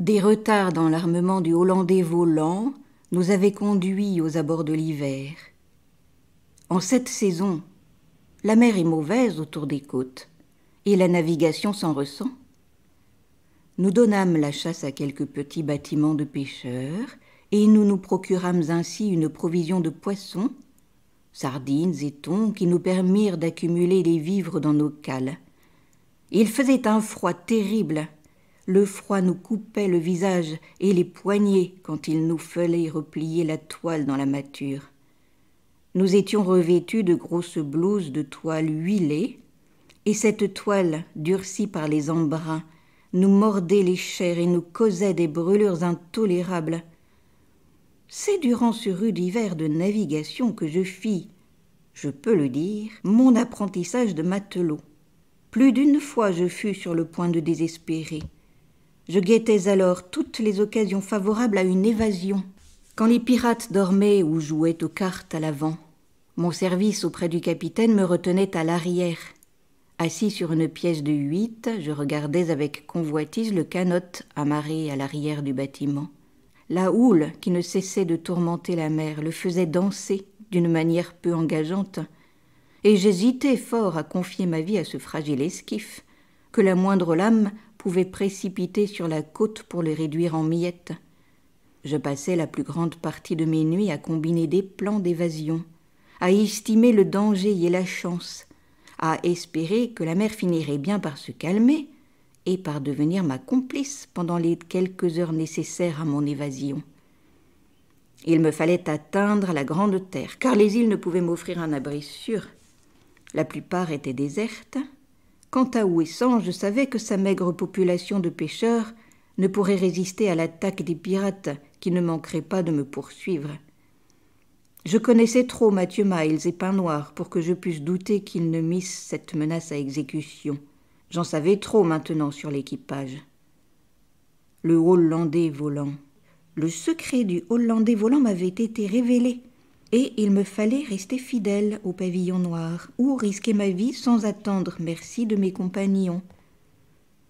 Des retards dans l'armement du Hollandais volant nous avaient conduits aux abords de l'hiver. En cette saison, la mer est mauvaise autour des côtes et la navigation s'en ressent. Nous donnâmes la chasse à quelques petits bâtiments de pêcheurs et nous nous procurâmes ainsi une provision de poissons, sardines et thons qui nous permirent d'accumuler les vivres dans nos cales. Il faisait un froid terrible le froid nous coupait le visage et les poignets quand il nous fallait replier la toile dans la mâture. Nous étions revêtus de grosses blouses de toile huilée, et cette toile, durcie par les embruns, nous mordait les chairs et nous causait des brûlures intolérables. C'est durant ce rude hiver de navigation que je fis, je peux le dire, mon apprentissage de matelot. Plus d'une fois je fus sur le point de désespérer. Je guettais alors toutes les occasions favorables à une évasion. Quand les pirates dormaient ou jouaient aux cartes à l'avant, mon service auprès du capitaine me retenait à l'arrière. Assis sur une pièce de huit, je regardais avec convoitise le canot amarré à l'arrière du bâtiment. La houle qui ne cessait de tourmenter la mer le faisait danser d'une manière peu engageante, et j'hésitais fort à confier ma vie à ce fragile esquif, que la moindre lame pouvait précipiter sur la côte pour les réduire en miettes. Je passais la plus grande partie de mes nuits à combiner des plans d'évasion, à estimer le danger et la chance, à espérer que la mer finirait bien par se calmer et par devenir ma complice pendant les quelques heures nécessaires à mon évasion. Il me fallait atteindre la grande terre, car les îles ne pouvaient m'offrir un abri sûr. La plupart étaient désertes, Quant à Ouessant, je savais que sa maigre population de pêcheurs ne pourrait résister à l'attaque des pirates qui ne manqueraient pas de me poursuivre. Je connaissais trop Mathieu Miles et Pain Noir pour que je puisse douter qu'ils ne missent cette menace à exécution. J'en savais trop maintenant sur l'équipage. Le Hollandais volant. Le secret du Hollandais volant m'avait été révélé et il me fallait rester fidèle au pavillon noir, ou risquer ma vie sans attendre merci de mes compagnons.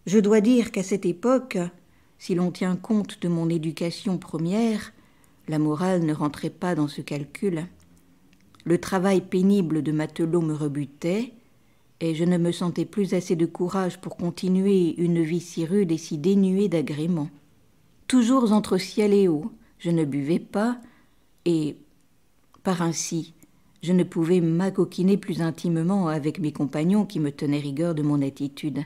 Je dois dire qu'à cette époque, si l'on tient compte de mon éducation première, la morale ne rentrait pas dans ce calcul. Le travail pénible de matelot me rebutait, et je ne me sentais plus assez de courage pour continuer une vie si rude et si dénuée d'agréments. Toujours entre ciel et eau, je ne buvais pas, et par ainsi, je ne pouvais m'acoquiner plus intimement avec mes compagnons qui me tenaient rigueur de mon attitude.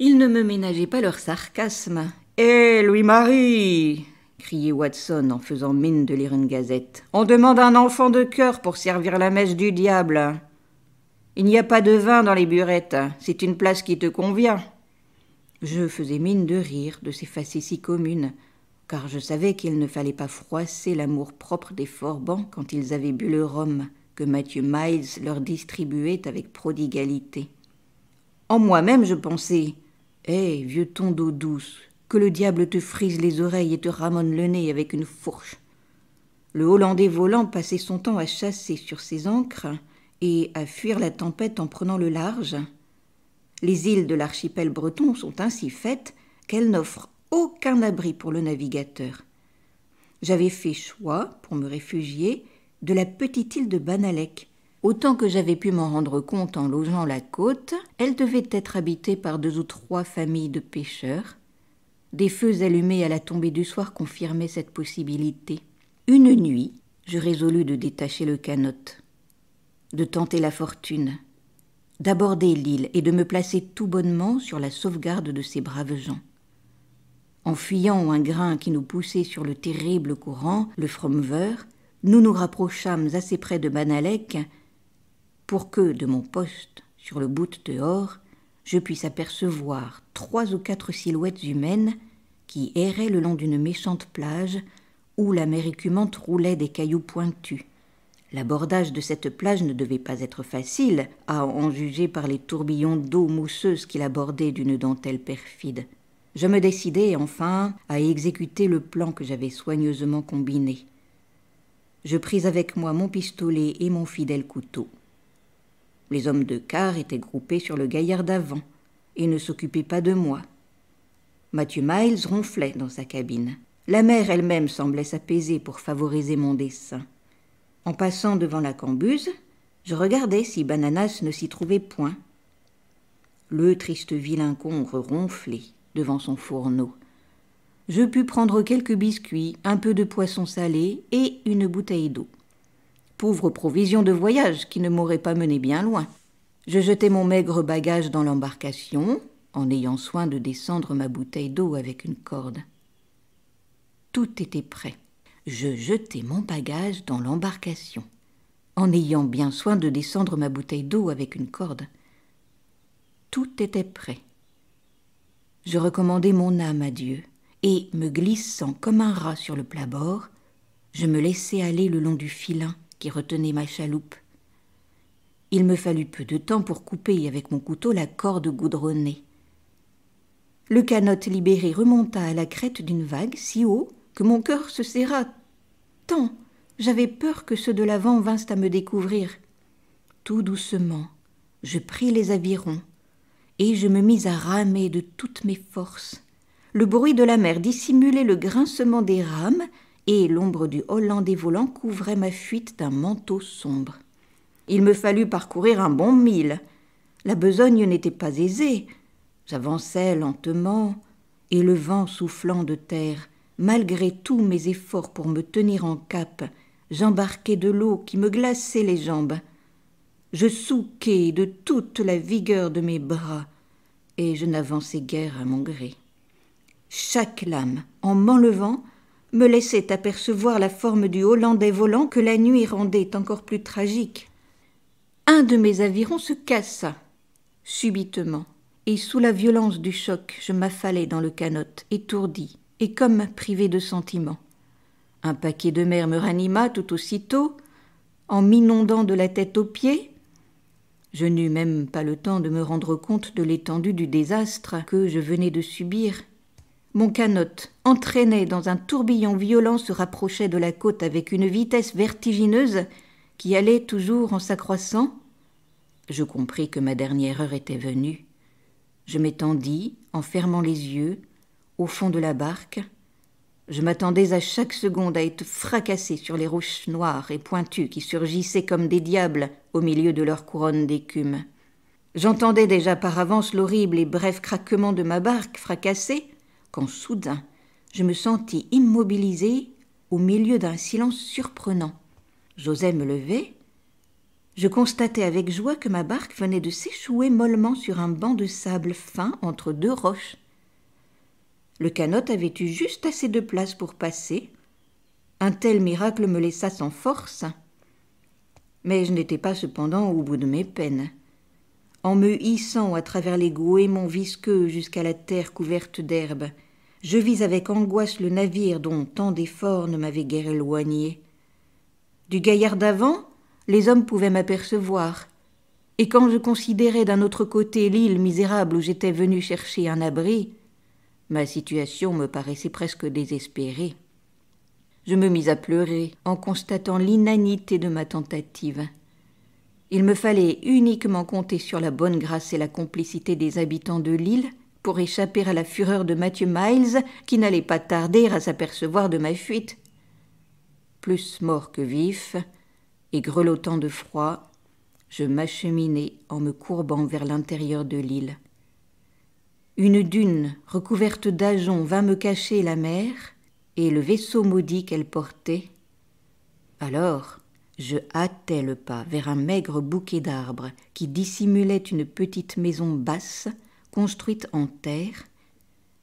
Ils ne me ménageaient pas leur sarcasme. Hé, eh, Louis-Marie criait Watson en faisant mine de lire une gazette. On demande un enfant de cœur pour servir la messe du diable. Il n'y a pas de vin dans les burettes, c'est une place qui te convient. Je faisais mine de rire de ces facéties communes, car je savais qu'il ne fallait pas froisser l'amour-propre des forbans quand ils avaient bu le rhum que Mathieu Miles leur distribuait avec prodigalité. En moi-même, je pensais Hé, eh, vieux ton d'eau douce, que le diable te frise les oreilles et te ramonne le nez avec une fourche. Le Hollandais volant passait son temps à chasser sur ses ancres et à fuir la tempête en prenant le large. Les îles de l'archipel breton sont ainsi faites qu'elles n'offrent aucun abri pour le navigateur. J'avais fait choix, pour me réfugier, de la petite île de Banalec. Autant que j'avais pu m'en rendre compte en logeant la côte, elle devait être habitée par deux ou trois familles de pêcheurs. Des feux allumés à la tombée du soir confirmaient cette possibilité. Une nuit, je résolus de détacher le canot, de tenter la fortune, d'aborder l'île et de me placer tout bonnement sur la sauvegarde de ces braves gens. En fuyant un grain qui nous poussait sur le terrible courant, le Fromveur, nous nous rapprochâmes assez près de Banalec pour que, de mon poste, sur le bout dehors, je puisse apercevoir trois ou quatre silhouettes humaines qui erraient le long d'une méchante plage où la mer écumante roulait des cailloux pointus. L'abordage de cette plage ne devait pas être facile, à en juger par les tourbillons d'eau mousseuse qui l'abordaient d'une dentelle perfide. Je me décidai enfin à exécuter le plan que j'avais soigneusement combiné. Je pris avec moi mon pistolet et mon fidèle couteau. Les hommes de quart étaient groupés sur le gaillard d'avant et ne s'occupaient pas de moi. Mathieu Miles ronflait dans sa cabine. La mer elle-même semblait s'apaiser pour favoriser mon dessein. En passant devant la cambuse, je regardai si Bananas ne s'y trouvait point. Le triste vilain congre ronflait devant son fourneau. Je pus prendre quelques biscuits, un peu de poisson salé et une bouteille d'eau. Pauvre provision de voyage qui ne m'aurait pas mené bien loin. Je jetai mon maigre bagage dans l'embarcation, en ayant soin de descendre ma bouteille d'eau avec une corde. Tout était prêt. Je jetai mon bagage dans l'embarcation, en ayant bien soin de descendre ma bouteille d'eau avec une corde. Tout était prêt je recommandai mon âme à Dieu, et, me glissant comme un rat sur le plat bord, je me laissai aller le long du filin qui retenait ma chaloupe. Il me fallut peu de temps pour couper avec mon couteau la corde goudronnée. Le canot libéré remonta à la crête d'une vague si haut que mon cœur se serra tant j'avais peur que ceux de l'avant vinssent à me découvrir. Tout doucement, je pris les avirons et je me mis à ramer de toutes mes forces. Le bruit de la mer dissimulait le grincement des rames, et l'ombre du Hollandais volant couvrait ma fuite d'un manteau sombre. Il me fallut parcourir un bon mille. La besogne n'était pas aisée. J'avançais lentement, et le vent soufflant de terre, malgré tous mes efforts pour me tenir en cap, j'embarquais de l'eau qui me glaçait les jambes je souquais de toute la vigueur de mes bras, et je n'avançais guère à mon gré. Chaque lame, en m'enlevant, me laissait apercevoir la forme du Hollandais volant que la nuit rendait encore plus tragique. Un de mes avirons se cassa, subitement, et sous la violence du choc, je m'affalai dans le canot, étourdi, et comme privé de sentiment. Un paquet de mer me ranima tout aussitôt, en m'inondant de la tête aux pieds, je n'eus même pas le temps de me rendre compte de l'étendue du désastre que je venais de subir. Mon canot, entraîné dans un tourbillon violent, se rapprochait de la côte avec une vitesse vertigineuse qui allait toujours en s'accroissant. Je compris que ma dernière heure était venue. Je m'étendis, en fermant les yeux, au fond de la barque, je m'attendais à chaque seconde à être fracassé sur les roches noires et pointues qui surgissaient comme des diables au milieu de leur couronne d'écume. J'entendais déjà par avance l'horrible et bref craquement de ma barque fracassée, quand soudain je me sentis immobilisé au milieu d'un silence surprenant. J'osais me lever. Je constatai avec joie que ma barque venait de s'échouer mollement sur un banc de sable fin entre deux roches. Le canot avait eu juste assez de place pour passer. Un tel miracle me laissa sans force. Mais je n'étais pas cependant au bout de mes peines. En me hissant à travers les goémons visqueux jusqu'à la terre couverte d'herbe, je vis avec angoisse le navire dont tant d'efforts ne m'avaient guère éloigné. Du gaillard d'avant, les hommes pouvaient m'apercevoir, et quand je considérais d'un autre côté l'île misérable où j'étais venu chercher un abri, Ma situation me paraissait presque désespérée. Je me mis à pleurer en constatant l'inanité de ma tentative. Il me fallait uniquement compter sur la bonne grâce et la complicité des habitants de l'île pour échapper à la fureur de Mathieu Miles qui n'allait pas tarder à s'apercevoir de ma fuite. Plus mort que vif et grelottant de froid, je m'acheminai en me courbant vers l'intérieur de l'île. Une dune recouverte d'ajoncs vint me cacher la mer et le vaisseau maudit qu'elle portait. Alors, je hâtai le pas vers un maigre bouquet d'arbres qui dissimulait une petite maison basse, construite en terre.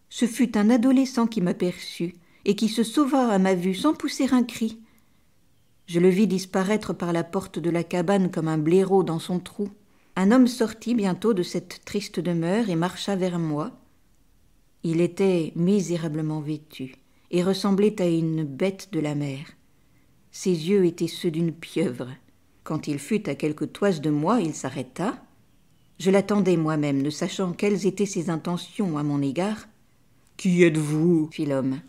Ce fut un adolescent qui m'aperçut et qui se sauva à ma vue sans pousser un cri. Je le vis disparaître par la porte de la cabane comme un blaireau dans son trou un homme sortit bientôt de cette triste demeure et marcha vers moi. Il était misérablement vêtu et ressemblait à une bête de la mer. Ses yeux étaient ceux d'une pieuvre. Quand il fut à quelques toises de moi, il s'arrêta. Je l'attendais moi-même, ne sachant quelles étaient ses intentions à mon égard. Qui êtes-vous fit l'homme.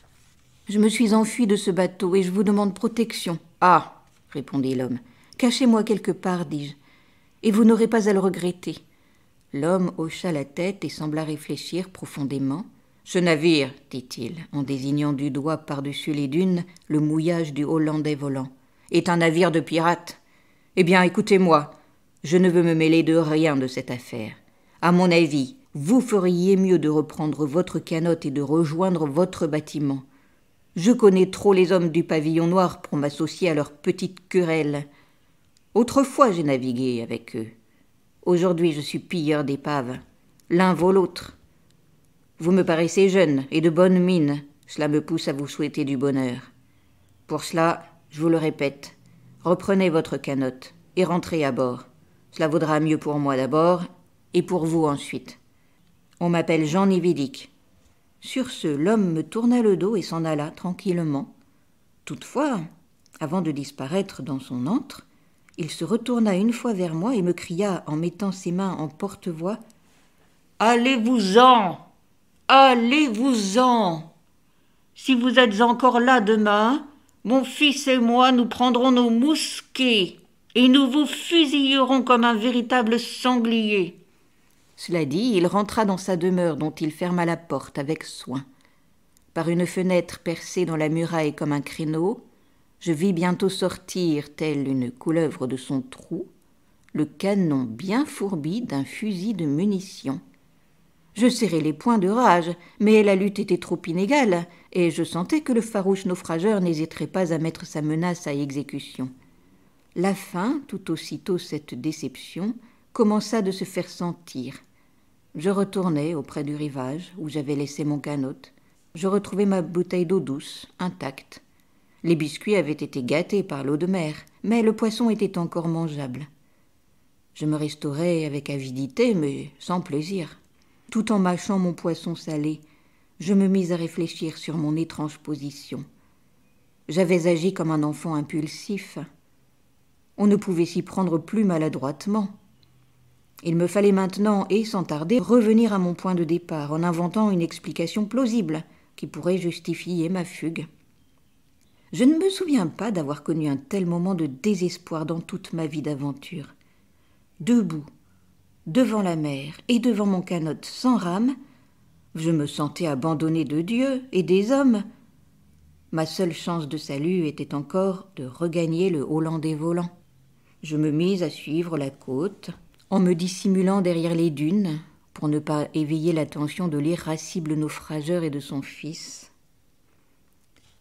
Je me suis enfui de ce bateau et je vous demande protection. Ah répondit l'homme. Cachez-moi quelque part, dis-je et vous n'aurez pas à le regretter. L'homme hocha la tête et sembla réfléchir profondément. Ce navire, dit-il, en désignant du doigt par-dessus les dunes le mouillage du Hollandais volant, est un navire de pirates. Eh bien, écoutez-moi, je ne veux me mêler de rien de cette affaire. À mon avis, vous feriez mieux de reprendre votre canote et de rejoindre votre bâtiment. Je connais trop les hommes du pavillon noir pour m'associer à leurs petites querelles. Autrefois j'ai navigué avec eux. Aujourd'hui je suis pilleur d'épaves. L'un vaut l'autre. Vous me paraissez jeune et de bonne mine. Cela me pousse à vous souhaiter du bonheur. Pour cela, je vous le répète, reprenez votre canote et rentrez à bord. Cela vaudra mieux pour moi d'abord et pour vous ensuite. On m'appelle Jean Nividic. Sur ce, l'homme me tourna le dos et s'en alla tranquillement. Toutefois, avant de disparaître dans son antre, il se retourna une fois vers moi et me cria en mettant ses mains en porte-voix Allez-vous-en Allez-vous-en Si vous êtes encore là demain, mon fils et moi, nous prendrons nos mousquets et nous vous fusillerons comme un véritable sanglier. Cela dit, il rentra dans sa demeure dont il ferma la porte avec soin. Par une fenêtre percée dans la muraille comme un créneau, je vis bientôt sortir, telle une couleuvre de son trou, le canon bien fourbi d'un fusil de munition. Je serrai les poings de rage, mais la lutte était trop inégale, et je sentais que le farouche naufrageur n'hésiterait pas à mettre sa menace à exécution. La faim, tout aussitôt cette déception, commença de se faire sentir. Je retournai auprès du rivage où j'avais laissé mon canot. Je retrouvai ma bouteille d'eau douce, intacte. Les biscuits avaient été gâtés par l'eau de mer, mais le poisson était encore mangeable. Je me restaurais avec avidité, mais sans plaisir. Tout en mâchant mon poisson salé, je me mis à réfléchir sur mon étrange position. J'avais agi comme un enfant impulsif. On ne pouvait s'y prendre plus maladroitement. Il me fallait maintenant, et sans tarder, revenir à mon point de départ en inventant une explication plausible qui pourrait justifier ma fugue. Je ne me souviens pas d'avoir connu un tel moment de désespoir dans toute ma vie d'aventure. Debout, devant la mer et devant mon canot sans rame, je me sentais abandonné de Dieu et des hommes. Ma seule chance de salut était encore de regagner le Hollandais volant. Je me mis à suivre la côte, en me dissimulant derrière les dunes, pour ne pas éveiller l'attention de l'irascible naufrageur et de son fils.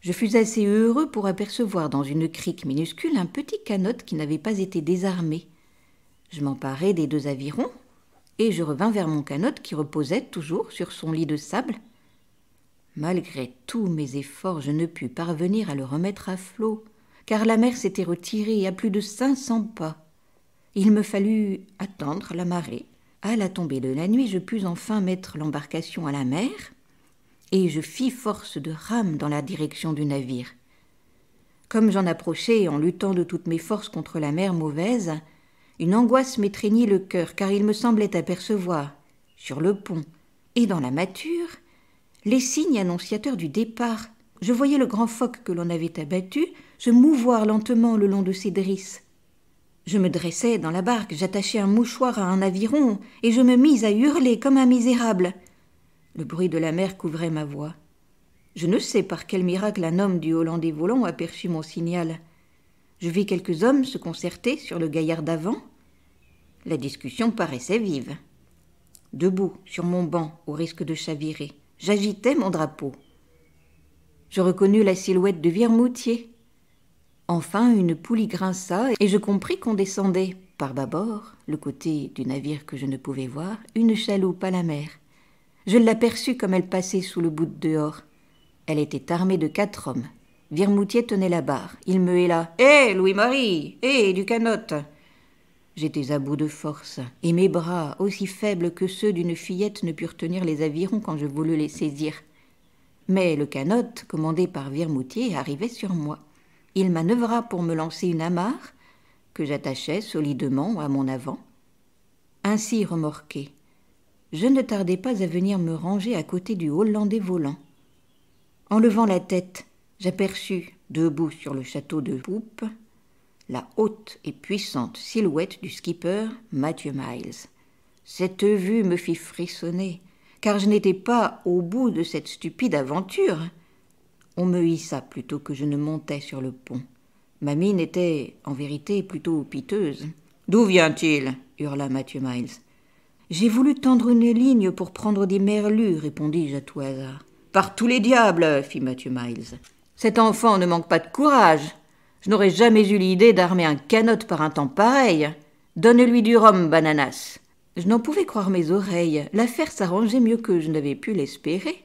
Je fus assez heureux pour apercevoir dans une crique minuscule un petit canot qui n'avait pas été désarmé. Je m'emparai des deux avirons et je revins vers mon canot qui reposait toujours sur son lit de sable. Malgré tous mes efforts, je ne pus parvenir à le remettre à flot, car la mer s'était retirée à plus de cinq cents pas. Il me fallut attendre la marée. À la tombée de la nuit, je pus enfin mettre l'embarcation à la mer, et je fis force de rame dans la direction du navire. Comme j'en approchais en luttant de toutes mes forces contre la mer mauvaise, une angoisse m'étreignit le cœur car il me semblait apercevoir, sur le pont et dans la mâture, les signes annonciateurs du départ. Je voyais le grand phoque que l'on avait abattu se mouvoir lentement le long de ses drisses. Je me dressai dans la barque, j'attachai un mouchoir à un aviron, et je me mis à hurler comme un misérable. Le bruit de la mer couvrait ma voix. Je ne sais par quel miracle un homme du Hollandais volant aperçut mon signal. Je vis quelques hommes se concerter sur le gaillard d'avant. La discussion paraissait vive. Debout, sur mon banc, au risque de chavirer, j'agitais mon drapeau. Je reconnus la silhouette de Virmoutier. Enfin, une poulie grinça et je compris qu'on descendait, par bâbord, le côté du navire que je ne pouvais voir, une chaloupe à la mer. Je l'aperçus comme elle passait sous le bout de dehors. Elle était armée de quatre hommes. Virmoutier tenait la barre. Il me héla. Hé, eh, Louis-Marie Hé, eh, du canot !» J'étais à bout de force, et mes bras, aussi faibles que ceux d'une fillette, ne purent tenir les avirons quand je voulus les saisir. Mais le canot, commandé par Virmoutier, arrivait sur moi. Il manœuvra pour me lancer une amarre, que j'attachais solidement à mon avant. Ainsi remorqué, je ne tardai pas à venir me ranger à côté du Hollandais volant. En levant la tête, j'aperçus, debout sur le château de Poupe, la haute et puissante silhouette du skipper Mathieu Miles. Cette vue me fit frissonner, car je n'étais pas au bout de cette stupide aventure. On me hissa plutôt que je ne montais sur le pont. Ma mine était, en vérité, plutôt piteuse. D'où vient-il hurla Mathieu Miles. J'ai voulu tendre une ligne pour prendre des merlus, répondis-je à tout hasard. Par tous les diables, fit Mathieu Miles. Cet enfant ne manque pas de courage. Je n'aurais jamais eu l'idée d'armer un canot par un temps pareil. Donne-lui du rhum, Bananas. Je n'en pouvais croire mes oreilles. L'affaire s'arrangeait mieux que je n'avais pu l'espérer.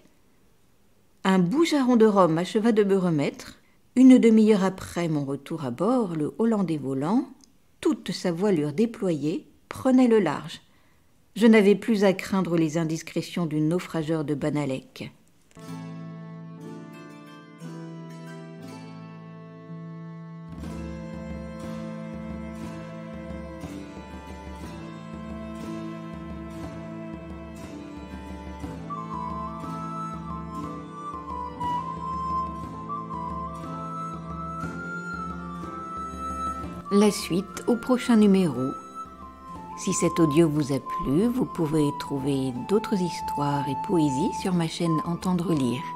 Un boujaron de rhum acheva de me remettre. Une demi-heure après mon retour à bord, le Hollandais volant, toute sa voilure déployée, prenait le large je n'avais plus à craindre les indiscrétions du naufrageur de Banalec. La suite au prochain numéro. Si cet audio vous a plu, vous pouvez trouver d'autres histoires et poésies sur ma chaîne Entendre lire.